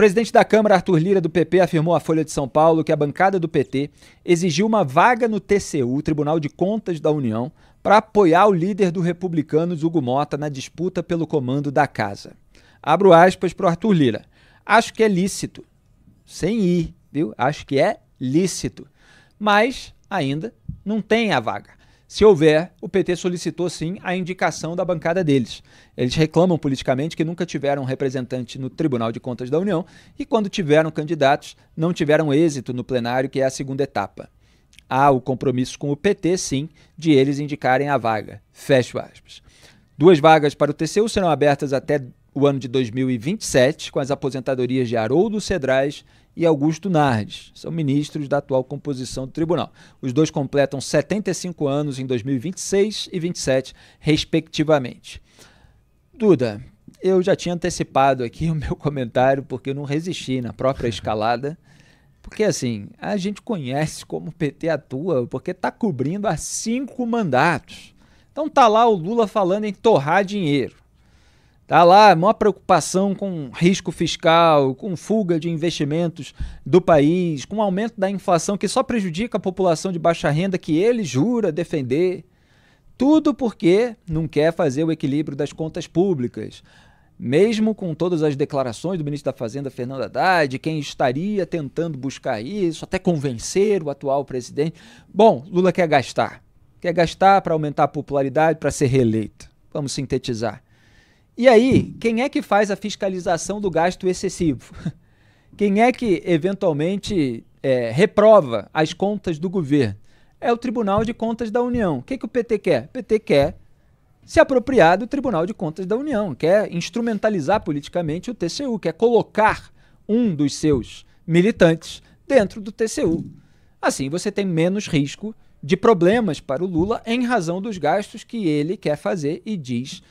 presidente da Câmara, Arthur Lira, do PP, afirmou à Folha de São Paulo que a bancada do PT exigiu uma vaga no TCU, Tribunal de Contas da União, para apoiar o líder do Republicanos, Hugo Mota, na disputa pelo comando da casa. Abro aspas para o Arthur Lira. Acho que é lícito. Sem ir, viu? Acho que é lícito. Mas ainda não tem a vaga. Se houver, o PT solicitou sim a indicação da bancada deles. Eles reclamam politicamente que nunca tiveram representante no Tribunal de Contas da União e, quando tiveram candidatos, não tiveram êxito no plenário, que é a segunda etapa. Há o compromisso com o PT, sim, de eles indicarem a vaga. Fecho aspas. Duas vagas para o TCU serão abertas até o ano de 2027 com as aposentadorias de Haroldo Cedrais e Augusto Nardes. São ministros da atual composição do tribunal. Os dois completam 75 anos em 2026 e 27, respectivamente. Duda, eu já tinha antecipado aqui o meu comentário porque eu não resisti na própria escalada. Porque assim, a gente conhece como o PT atua, porque está cobrindo há cinco mandatos. Então tá lá o Lula falando em torrar dinheiro. Tá lá, maior preocupação com risco fiscal, com fuga de investimentos do país, com aumento da inflação que só prejudica a população de baixa renda que ele jura defender. Tudo porque não quer fazer o equilíbrio das contas públicas. Mesmo com todas as declarações do ministro da Fazenda, Fernando Haddad, quem estaria tentando buscar isso, até convencer o atual presidente. Bom, Lula quer gastar. Quer gastar para aumentar a popularidade, para ser reeleito. Vamos sintetizar. E aí, quem é que faz a fiscalização do gasto excessivo? Quem é que eventualmente é, reprova as contas do governo? É o Tribunal de Contas da União. O que, que o PT quer? O PT quer se apropriar do Tribunal de Contas da União, quer instrumentalizar politicamente o TCU, quer colocar um dos seus militantes dentro do TCU. Assim, você tem menos risco de problemas para o Lula em razão dos gastos que ele quer fazer e diz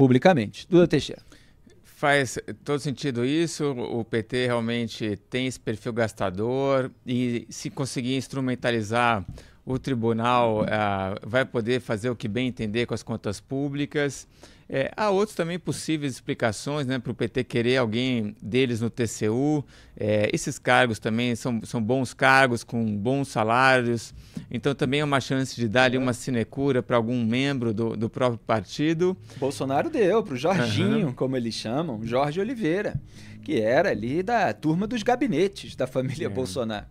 publicamente. Duda Teixeira. Faz todo sentido isso. O PT realmente tem esse perfil gastador e se conseguir instrumentalizar o tribunal, uh, vai poder fazer o que bem entender com as contas públicas. É, há outras também possíveis explicações né, para o PT querer alguém deles no TCU. É, esses cargos também são, são bons cargos, com bons salários. Então também é uma chance de dar ali é. uma sinecura para algum membro do, do próprio partido. Bolsonaro deu para o Jorginho, uhum. como eles chamam, Jorge Oliveira, que era ali da turma dos gabinetes da família é. Bolsonaro.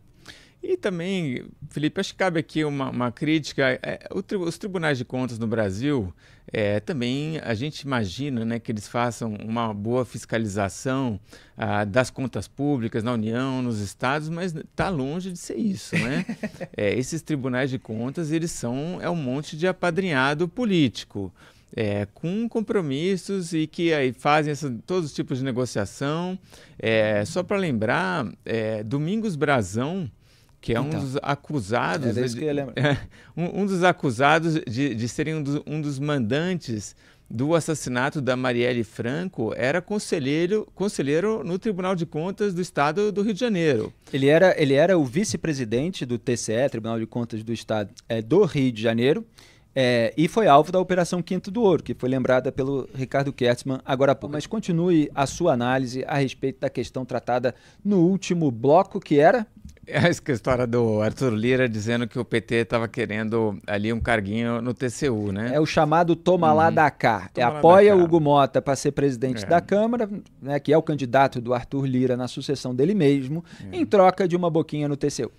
E também, Felipe, acho que cabe aqui uma, uma crítica. É, os tribunais de contas no Brasil, é, também a gente imagina né, que eles façam uma boa fiscalização ah, das contas públicas na União, nos estados, mas está longe de ser isso. Né? é, esses tribunais de contas, eles são é um monte de apadrinhado político. É, com compromissos e que aí fazem essa, todos os tipos de negociação. É, só para lembrar, é, Domingos Brazão, que é um então. dos acusados. É, é de, é, um, um, dos acusados de, de serem um dos, um dos, mandantes do assassinato da Marielle Franco era conselheiro, conselheiro no Tribunal de Contas do Estado do Rio de Janeiro. Ele era, ele era o vice-presidente do TCE, Tribunal de Contas do Estado é, do Rio de Janeiro. É, e foi alvo da Operação Quinto do Ouro, que foi lembrada pelo Ricardo Kertzmann agora há pouco. Mas continue a sua análise a respeito da questão tratada no último bloco, que era essa é que a história do Arthur Lira dizendo que o PT estava querendo ali um carguinho no TCU, né? É o chamado toma uhum. lá da cá. É, apoia o Hugo Mota para ser presidente é. da Câmara, né, que é o candidato do Arthur Lira na sucessão dele mesmo, é. em troca de uma boquinha no TCU.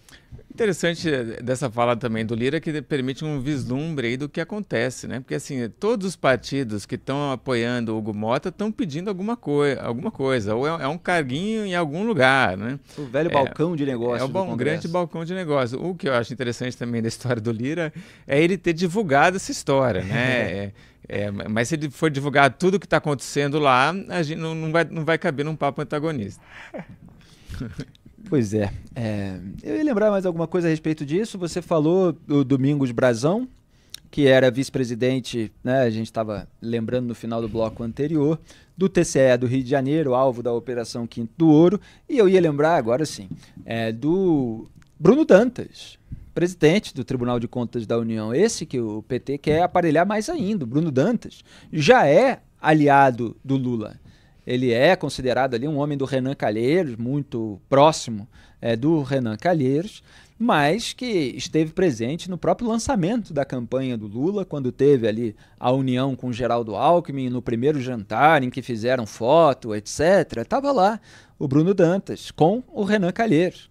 Interessante eh, dessa fala também do Lira que permite um vislumbre aí do que acontece, né? Porque assim, todos os partidos que estão apoiando o Hugo Mota estão pedindo alguma, coi alguma coisa, ou é, é, um carguinho em algum lugar, né? O velho é, balcão de negócio. É um grande balcão de negócio. O que eu acho interessante também da história do Lira é ele ter divulgado essa história, né? É, é, mas se ele for divulgar tudo o que está acontecendo lá, a gente não, não, vai, não vai caber num papo antagonista. Pois é, é, Eu ia lembrar mais alguma coisa a respeito disso. Você falou do Domingos Brazão, que era vice-presidente, né, a gente estava lembrando no final do bloco anterior, do TCE do Rio de Janeiro, alvo da Operação Quinto do Ouro. E eu ia lembrar agora sim é, do Bruno Dantas, presidente do Tribunal de Contas da União. Esse que o PT quer aparelhar mais ainda. O Bruno Dantas já é aliado do Lula. Ele é considerado ali um homem do Renan Calheiros, muito próximo é, do Renan Calheiros, mas que esteve presente no próprio lançamento da campanha do Lula, quando teve ali a união com Geraldo Alckmin, no primeiro jantar em que fizeram foto, etc. Estava lá o Bruno Dantas com o Renan Calheiros.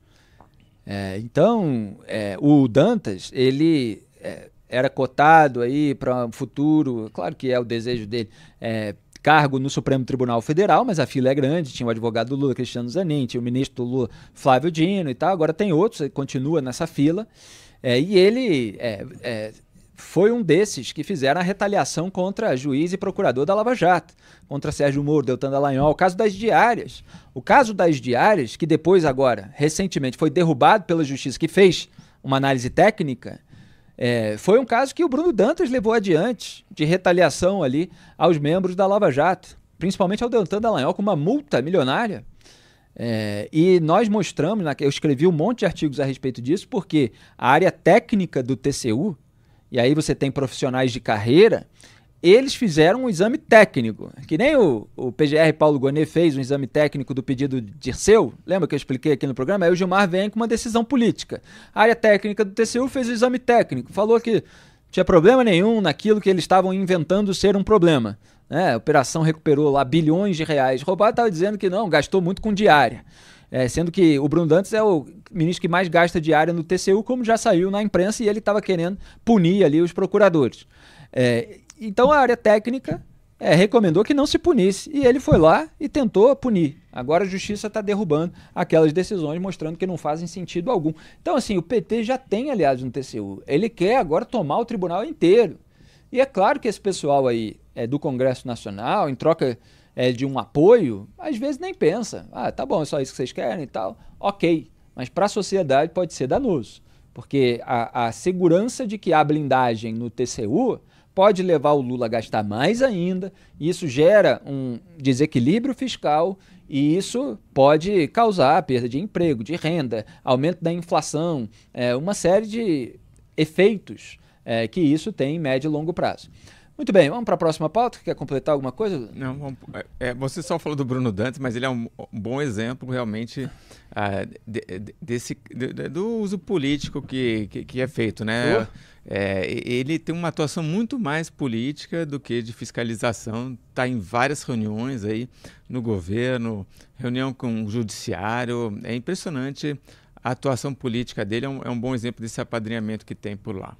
É, então, é, o Dantas, ele é, era cotado aí para um futuro, claro que é o desejo dele, é, cargo no Supremo Tribunal Federal, mas a fila é grande, tinha o advogado Lula, Cristiano Zanin, tinha o ministro do Lula, Flávio Dino e tal, agora tem outros, continua nessa fila, é, e ele é, é, foi um desses que fizeram a retaliação contra juiz e procurador da Lava Jato, contra Sérgio Moro, Deltan Dallagnol, o caso das diárias, o caso das diárias, que depois agora, recentemente, foi derrubado pela justiça, que fez uma análise técnica, é, foi um caso que o Bruno Dantas levou adiante de retaliação ali aos membros da Lava Jato, principalmente ao Deltan Dallagnol, com uma multa milionária. É, e nós mostramos, eu escrevi um monte de artigos a respeito disso, porque a área técnica do TCU, e aí você tem profissionais de carreira eles fizeram um exame técnico, que nem o, o PGR Paulo Gonet fez um exame técnico do pedido de Dirceu, lembra que eu expliquei aqui no programa? Aí o Gilmar vem com uma decisão política. A área técnica do TCU fez o exame técnico, falou que tinha problema nenhum naquilo que eles estavam inventando ser um problema. Né? A operação recuperou lá bilhões de reais roubados, estava dizendo que não, gastou muito com diária. É, sendo que o Bruno Dantes é o ministro que mais gasta diária no TCU, como já saiu na imprensa, e ele estava querendo punir ali os procuradores. É, então a área técnica é, recomendou que não se punisse. E ele foi lá e tentou punir. Agora a justiça está derrubando aquelas decisões, mostrando que não fazem sentido algum. Então, assim, o PT já tem aliados no TCU. Ele quer agora tomar o tribunal inteiro. E é claro que esse pessoal aí é, do Congresso Nacional, em troca é, de um apoio, às vezes nem pensa. Ah, tá bom, é só isso que vocês querem e tal. Ok. Mas para a sociedade pode ser danoso. Porque a, a segurança de que há blindagem no TCU pode levar o Lula a gastar mais ainda, isso gera um desequilíbrio fiscal e isso pode causar perda de emprego, de renda, aumento da inflação, é, uma série de efeitos é, que isso tem em médio e longo prazo. Muito bem, vamos para a próxima pauta. Quer completar alguma coisa? Não, vamos, é, é, você só falou do Bruno Dantas, mas ele é um, um bom exemplo realmente uh, de, de, desse, de, do uso político que, que, que é feito, né? Uh. É, ele tem uma atuação muito mais política do que de fiscalização. Está em várias reuniões aí no governo, reunião com o judiciário. É impressionante a atuação política dele. É um, é um bom exemplo desse apadrinhamento que tem por lá.